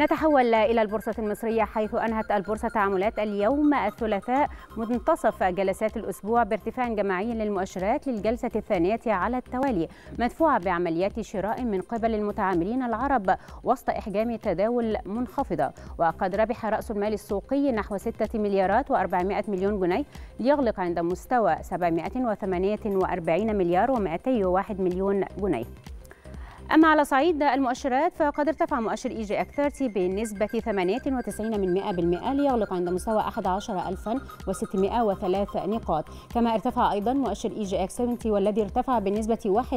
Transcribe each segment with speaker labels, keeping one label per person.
Speaker 1: نتحول إلى البورصة المصرية حيث أنهت البورصة تعاملات اليوم الثلاثاء منتصف جلسات الأسبوع بارتفاع جماعي للمؤشرات للجلسة الثانية على التوالي مدفوعة بعمليات شراء من قبل المتعاملين العرب وسط إحجام تداول منخفضة وقد ربح رأس المال السوقي نحو 6 مليارات و400 مليون جنيه ليغلق عند مستوى 748 مليار و201 مليون جنيه أما على صعيد المؤشرات فقد ارتفع مؤشر إي جي 30 بنسبة 98 من 100% ليغلق عند مستوى 11603 نقاط كما ارتفع أيضا مؤشر إي جي أك 70 والذي ارتفع بنسبة 1.56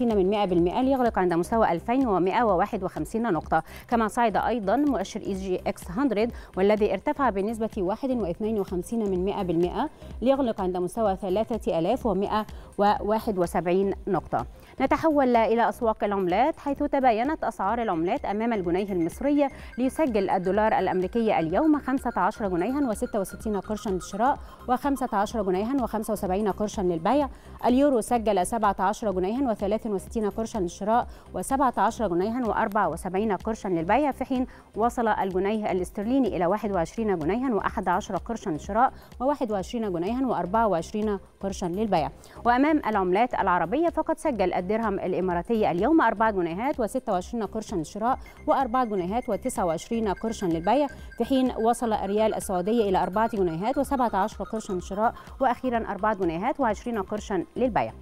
Speaker 1: من 100% ليغلق عند مستوى 2151 نقطة كما صعد أيضا مؤشر إي جي إكس 100 والذي ارتفع بنسبة 1.52 من 100% ليغلق عند مستوى 3171 نقطة نتحول إلى إلى أسواق العملات حيث تباينت أسعار العملات أمام الجنيه المصري ليسجل الدولار الأمريكي اليوم 15 جنيها و66 قرشا للشراء و15 جنيها و75 قرشا للبيع اليورو سجل 17 جنيها و63 قرشا للشراء و17 جنيها و74 قرشا للبيع في حين وصل الجنيه الاسترليني إلى 21 جنيها و11 قرشا للشراء و21 جنيها و24 قرشا للبيع وأمام العملات العربية فقد سجل الدرهم الإماراتي الوقتية اليوم 4 جنيهات و26 قرشا للشراء و4 جنيهات و29 قرشا للبيع في حين وصل الريال السعودي إلى 4 جنيهات و17 قرشا للشراء وأخيرا 4 جنيهات و20 قرشا للبيع